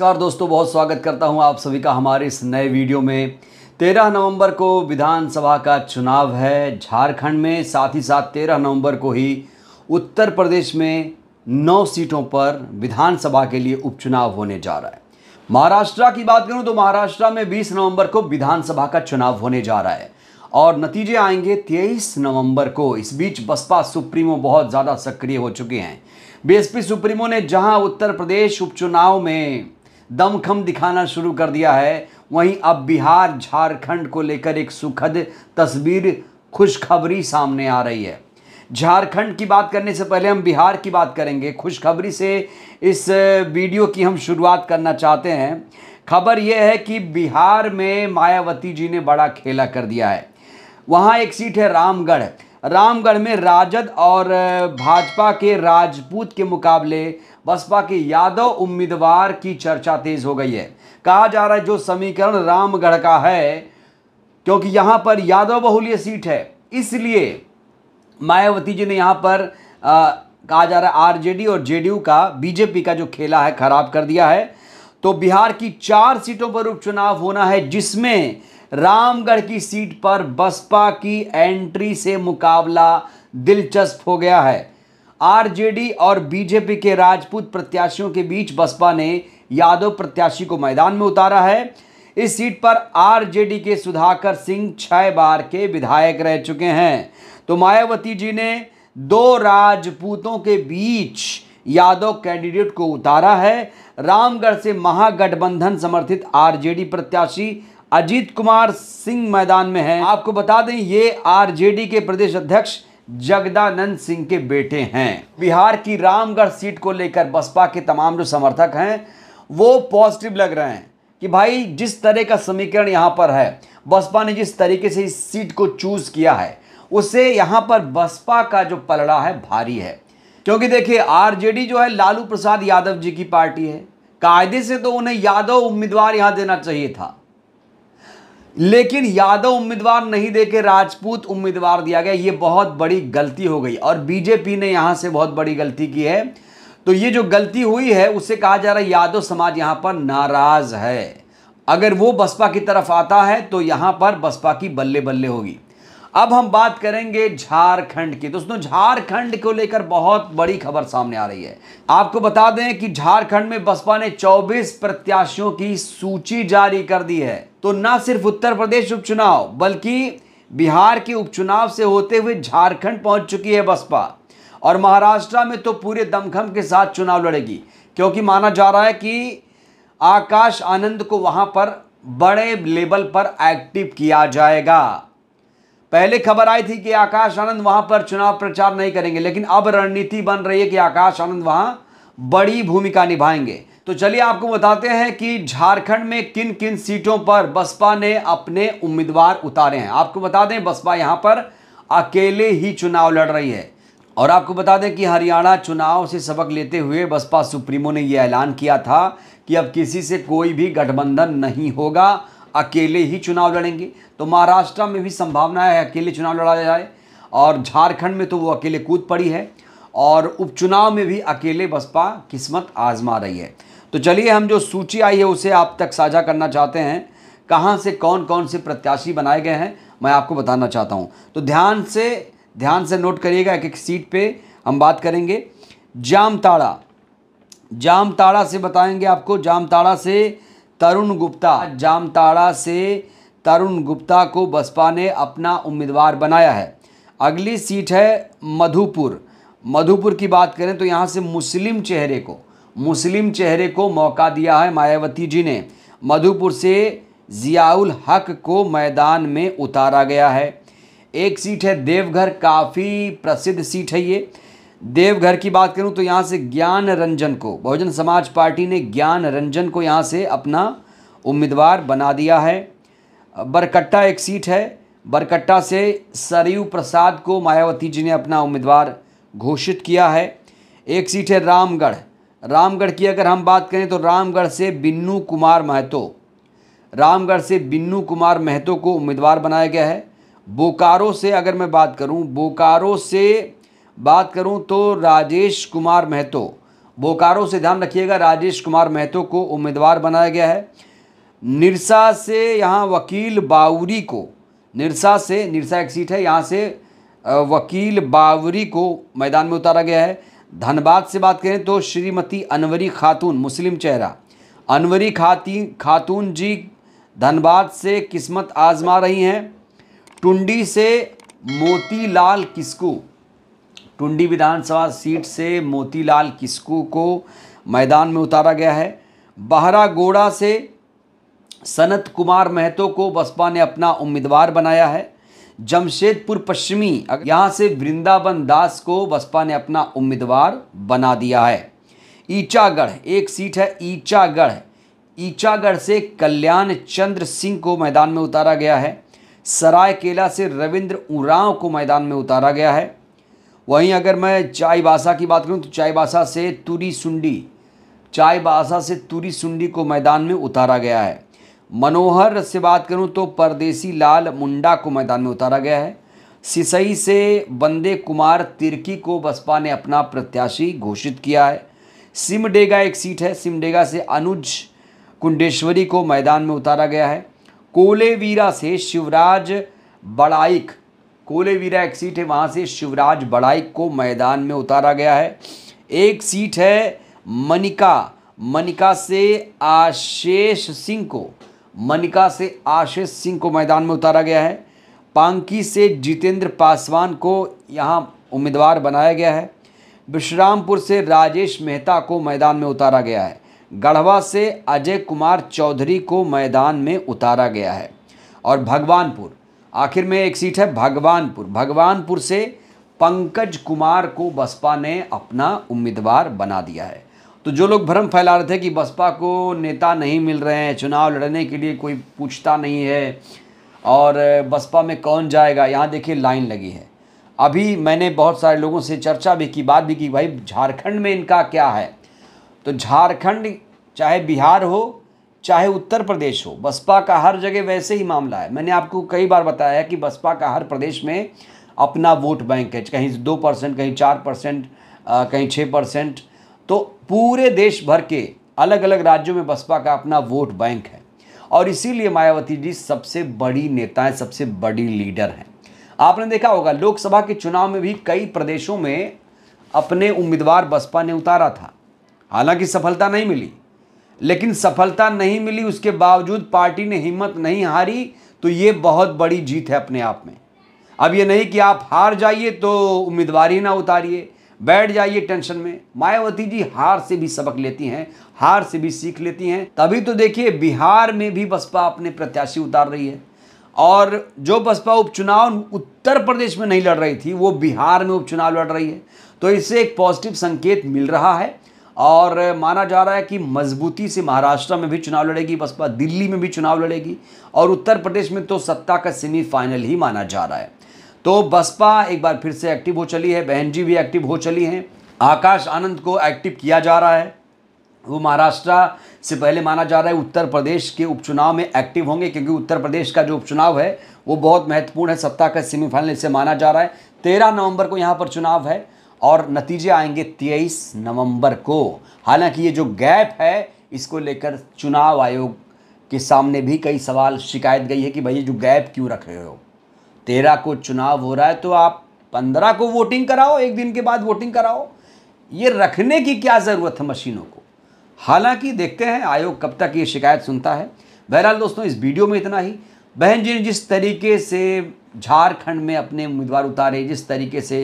नमस्कार दोस्तों बहुत स्वागत करता हूं आप सभी का हमारे इस नए वीडियो में तेरह नवंबर को विधानसभा का चुनाव है झारखंड में साथ ही साथ तेरह नवंबर को ही उत्तर प्रदेश में नौ सीटों पर विधानसभा के लिए उपचुनाव होने जा रहा है महाराष्ट्र की बात करूं तो महाराष्ट्र में 20 नवंबर को विधानसभा का चुनाव होने जा रहा है और नतीजे आएंगे 23 नवंबर को इस बीच बसपा सुप्रीमो बहुत ज़्यादा सक्रिय हो चुके हैं बीएसपी सुप्रीमो ने जहां उत्तर प्रदेश उपचुनाव में दमखम दिखाना शुरू कर दिया है वहीं अब बिहार झारखंड को लेकर एक सुखद तस्वीर खुशखबरी सामने आ रही है झारखंड की बात करने से पहले हम बिहार की बात करेंगे खुशखबरी से इस वीडियो की हम शुरुआत करना चाहते हैं खबर यह है कि बिहार में मायावती जी ने बड़ा खेला कर दिया है वहाँ एक सीट है रामगढ़ रामगढ़ में राजद और भाजपा के राजपूत के मुकाबले बसपा के यादव उम्मीदवार की चर्चा तेज हो गई है कहा जा रहा है जो समीकरण रामगढ़ का है क्योंकि यहां पर यादव बहुल्य सीट है इसलिए मायावती जी ने यहां पर आ, कहा जा रहा है आरजेडी और जेडीयू का बीजेपी का जो खेला है खराब कर दिया है तो बिहार की चार सीटों पर उपचुनाव होना है जिसमें रामगढ़ की सीट पर बसपा की एंट्री से मुकाबला दिलचस्प हो गया है आरजेडी और बीजेपी के राजपूत प्रत्याशियों के बीच बसपा ने यादव प्रत्याशी को मैदान में उतारा है इस सीट पर आरजेडी के सुधाकर सिंह छह बार के विधायक रह चुके हैं तो मायावती जी ने दो राजपूतों के बीच यादव कैंडिडेट को उतारा है रामगढ़ से महागठबंधन समर्थित आरजेडी प्रत्याशी अजीत कुमार सिंह मैदान में हैं आपको बता दें ये आरजेडी के प्रदेश अध्यक्ष जगदानंद सिंह के बेटे हैं बिहार की रामगढ़ सीट को लेकर बसपा के तमाम जो समर्थक हैं वो पॉजिटिव लग रहे हैं कि भाई जिस तरह का समीकरण यहाँ पर है बसपा ने जिस तरीके से इस सीट को चूज़ किया है उसे यहाँ पर बसपा का जो पलड़ा है भारी है क्योंकि देखिए आरजेडी जो है लालू प्रसाद यादव जी की पार्टी है कायदे से तो उन्हें यादव उम्मीदवार यहाँ देना चाहिए था लेकिन यादव उम्मीदवार नहीं देके राजपूत उम्मीदवार दिया गया ये बहुत बड़ी गलती हो गई और बीजेपी ने यहाँ से बहुत बड़ी गलती की है तो ये जो गलती हुई है उसे कहा जा रहा है यादव समाज यहाँ पर नाराज है अगर वो बसपा की तरफ आता है तो यहाँ पर बसपा की बल्ले बल्ले होगी अब हम बात करेंगे झारखंड की दोस्तों झारखंड को लेकर बहुत बड़ी खबर सामने आ रही है आपको बता दें कि झारखंड में बसपा ने 24 प्रत्याशियों की सूची जारी कर दी है तो ना सिर्फ उत्तर प्रदेश उपचुनाव बल्कि बिहार के उपचुनाव से होते हुए झारखंड पहुंच चुकी है बसपा और महाराष्ट्र में तो पूरे दमखम के साथ चुनाव लड़ेगी क्योंकि माना जा रहा है कि आकाश आनंद को वहां पर बड़े लेवल पर एक्टिव किया जाएगा पहले खबर आई थी कि आकाश आनंद वहां पर चुनाव प्रचार नहीं करेंगे लेकिन अब रणनीति बन रही है कि आकाश आनंद वहां बड़ी भूमिका निभाएंगे तो चलिए आपको बताते हैं कि झारखंड में किन किन सीटों पर बसपा ने अपने उम्मीदवार उतारे हैं आपको बता दें बसपा यहां पर अकेले ही चुनाव लड़ रही है और आपको बता दें कि हरियाणा चुनाव से सबक लेते हुए बसपा सुप्रीमो ने यह ऐलान किया था कि अब किसी से कोई भी गठबंधन नहीं होगा अकेले ही चुनाव लड़ेंगे तो महाराष्ट्र में भी संभावना है अकेले चुनाव लड़ा जाए और झारखंड में तो वो अकेले कूद पड़ी है और उपचुनाव में भी अकेले बसपा किस्मत आजमा रही है तो चलिए हम जो सूची आई है उसे आप तक साझा करना चाहते हैं कहाँ से कौन कौन से प्रत्याशी बनाए गए हैं मैं आपको बताना चाहता हूँ तो ध्यान से ध्यान से नोट करिएगा एक एक सीट पे हम बात करेंगे जामताड़ा जामताड़ा से बताएंगे आपको जामताड़ा से तरुण गुप्ता जामताड़ा से तरुण गुप्ता को बसपा ने अपना उम्मीदवार बनाया है अगली सीट है मधुपुर मधुपुर की बात करें तो यहाँ से मुस्लिम चेहरे को मुस्लिम चेहरे को मौका दिया है मायावती जी ने मधुपुर से जियाउल हक को मैदान में उतारा गया है एक सीट है देवघर काफ़ी प्रसिद्ध सीट है ये देवघर की बात करूं तो यहाँ से ज्ञान रंजन को बहुजन समाज पार्टी ने ज्ञान रंजन को यहाँ से अपना उम्मीदवार बना दिया है बरकट्टा एक सीट है बरकट्टा से सरयू प्रसाद को मायावती जी ने अपना उम्मीदवार घोषित किया है एक सीट है रामगढ़ रामगढ़ की अगर हम बात करें तो रामगढ़ से बिन्नू कुमार महतो रामगढ़ से बिन्नू कुमार महतो को उम्मीदवार बनाया गया है बोकारो से अगर मैं बात करूं बोकारो से बात करूं तो राजेश कुमार महतो बोकारो से ध्यान रखिएगा राजेश कुमार महतो को उम्मीदवार बनाया गया है निरसा से यहाँ वकील बावरी को निरसा से निरसा एक सीट है यहाँ से वकील बावरी को मैदान में उतारा गया है धनबाद से बात करें तो श्रीमती अनवरी खातून मुस्लिम चेहरा अनवरी खाती खातून जी धनबाद से किस्मत आजमा रही हैं टुंडी से मोतीलाल किस्कू टुंडी विधानसभा सीट से मोतीलाल किस्कू को मैदान में उतारा गया है बहरागोड़ा से सनत कुमार महतो को बसपा ने अपना उम्मीदवार बनाया है जमशेदपुर पश्चिमी यहाँ से वृंदावन दास को बसपा ने अपना उम्मीदवार बना दिया है ईचागढ़ एक सीट है ईचागढ़ ईचागढ़ से कल्याण चंद्र सिंह को मैदान में उतारा गया है सरायकेला से रविंद्र उरांव को मैदान में उतारा गया है वहीं अगर मैं चाईबासा की बात करूं तो चाईबासा से तुरी सुंडी चाईबासा से तुरी सुंडी को मैदान में उतारा गया है मनोहर से बात करूं तो परदेसी लाल मुंडा को मैदान में उतारा गया है सिसई से बंदे कुमार तिर्की को बसपा ने अपना प्रत्याशी घोषित किया है सिमडेगा एक सीट है सिमडेगा से अनुज कुंडेश्वरी को मैदान में उतारा गया है कोलेवीरा से शिवराज बड़ाइक कोलेवीरा एक सीट है वहाँ से शिवराज बड़ाइक को मैदान में उतारा गया है एक सीट है मनिका मनिका से आशीष सिंह को मनिका से आशीष सिंह को मैदान में उतारा गया है पांकी से जितेंद्र पासवान को यहाँ उम्मीदवार बनाया गया है विश्रामपुर से राजेश मेहता को मैदान में उतारा गया है गढ़वा से अजय कुमार चौधरी को मैदान में उतारा गया है और भगवानपुर आखिर में एक सीट है भगवानपुर भगवानपुर से पंकज कुमार को बसपा ने अपना उम्मीदवार बना दिया है तो जो लोग भ्रम फैला रहे थे कि बसपा को नेता नहीं मिल रहे हैं चुनाव लड़ने के लिए कोई पूछता नहीं है और बसपा में कौन जाएगा यहाँ देखिए लाइन लगी है अभी मैंने बहुत सारे लोगों से चर्चा भी की बात भी की भाई झारखंड में इनका क्या है तो झारखंड चाहे बिहार हो चाहे उत्तर प्रदेश हो बसपा का हर जगह वैसे ही मामला है मैंने आपको कई बार बताया है कि बसपा का हर प्रदेश में अपना वोट बैंक है कहीं दो परसेंट कहीं चार परसेंट कहीं छः परसेंट तो पूरे देश भर के अलग अलग राज्यों में बसपा का अपना वोट बैंक है और इसीलिए मायावती जी सबसे बड़ी नेताएं सबसे बड़ी लीडर हैं आपने देखा होगा लोकसभा के चुनाव में भी कई प्रदेशों में अपने उम्मीदवार बसपा ने उतारा था हालांकि सफलता नहीं मिली लेकिन सफलता नहीं मिली उसके बावजूद पार्टी ने हिम्मत नहीं हारी तो ये बहुत बड़ी जीत है अपने आप में अब ये नहीं कि आप हार जाइए तो उम्मीदवार ही ना उतारिए बैठ जाइए टेंशन में मायावती जी हार से भी सबक लेती हैं हार से भी सीख लेती हैं तभी तो देखिए बिहार में भी बसपा अपने प्रत्याशी उतार रही है और जो बसपा उपचुनाव उत्तर प्रदेश में नहीं लड़ रही थी वो बिहार में उपचुनाव लड़ रही है तो इससे एक पॉजिटिव संकेत मिल रहा है और माना जा रहा है कि मजबूती से महाराष्ट्र में भी चुनाव लड़ेगी बसपा दिल्ली में भी चुनाव लड़ेगी और उत्तर प्रदेश में तो सत्ता का सेमीफाइनल ही माना जा रहा है तो बसपा एक बार फिर से एक्टिव हो चली है बहन जी भी एक्टिव हो चली हैं आकाश आनंद को एक्टिव किया जा रहा है वो महाराष्ट्र से पहले माना जा रहा है उत्तर प्रदेश के उपचुनाव में एक्टिव होंगे क्योंकि उत्तर प्रदेश का जो उपचुनाव है वो बहुत महत्वपूर्ण है सप्ताह का सेमीफाइनल इसे माना जा रहा है तेरह नवंबर को यहाँ पर चुनाव है और नतीजे आएंगे तेईस नवंबर को हालांकि ये जो गैप है इसको लेकर चुनाव आयोग के सामने भी कई सवाल शिकायत गई है कि भैया जो गैप क्यों रख रहे हो तेरह को चुनाव हो रहा है तो आप पंद्रह को वोटिंग कराओ एक दिन के बाद वोटिंग कराओ ये रखने की क्या ज़रूरत है मशीनों को हालांकि देखते हैं आयोग कब तक ये शिकायत सुनता है बहरहाल दोस्तों इस वीडियो में इतना ही बहन जी ने जिस तरीके से झारखंड में अपने उम्मीदवार उतारे जिस तरीके से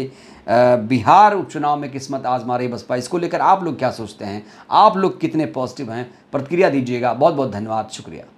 बिहार उपचुनाव में किस्मत आजमा रही बसपा इसको लेकर आप लोग क्या सोचते हैं आप लोग कितने पॉजिटिव हैं प्रतिक्रिया दीजिएगा बहुत बहुत धन्यवाद शुक्रिया